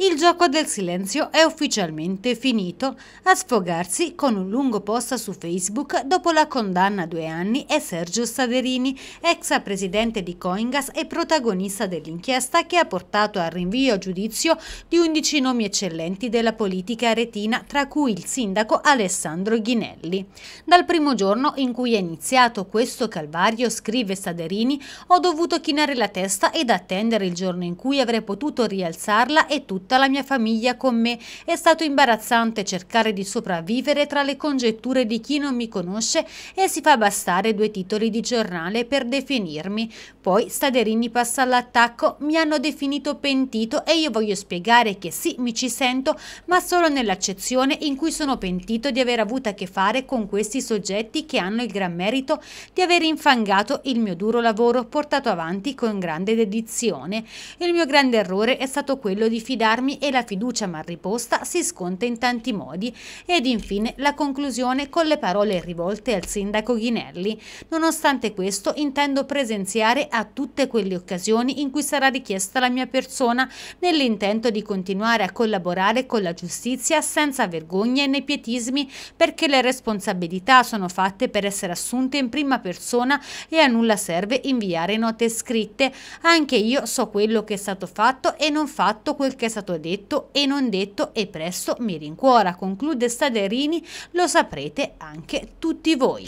Il gioco del silenzio è ufficialmente finito, a sfogarsi con un lungo post su Facebook dopo la condanna a due anni è Sergio Saderini, ex presidente di Coingas e protagonista dell'inchiesta che ha portato al rinvio a giudizio di 11 nomi eccellenti della politica aretina, tra cui il sindaco Alessandro Ghinelli. Dal primo giorno in cui è iniziato questo calvario, scrive Saderini, ho dovuto chinare la testa ed attendere il giorno in cui avrei potuto rialzarla e tutta la mia famiglia con me. È stato imbarazzante cercare di sopravvivere tra le congetture di chi non mi conosce e si fa bastare due titoli di giornale per definirmi. Poi Staderini passa all'attacco, mi hanno definito pentito e io voglio spiegare che sì, mi ci sento, ma solo nell'accezione in cui sono pentito di aver avuto a che fare con questi soggetti che hanno il gran merito di aver infangato il mio duro lavoro portato avanti con grande dedizione. Il mio grande errore è stato quello di fidarmi fidarmi e la fiducia mal riposta si sconta in tanti modi. Ed infine la conclusione con le parole rivolte al sindaco Ghinelli. Nonostante questo intendo presenziare a tutte quelle occasioni in cui sarà richiesta la mia persona nell'intento di continuare a collaborare con la giustizia senza vergogna e nei pietismi perché le responsabilità sono fatte per essere assunte in prima persona e a nulla serve inviare note scritte. Anche io so quello che è stato fatto e non fatto quel che è è stato detto e non detto e presto mi rincuora, conclude Staderini, lo saprete anche tutti voi.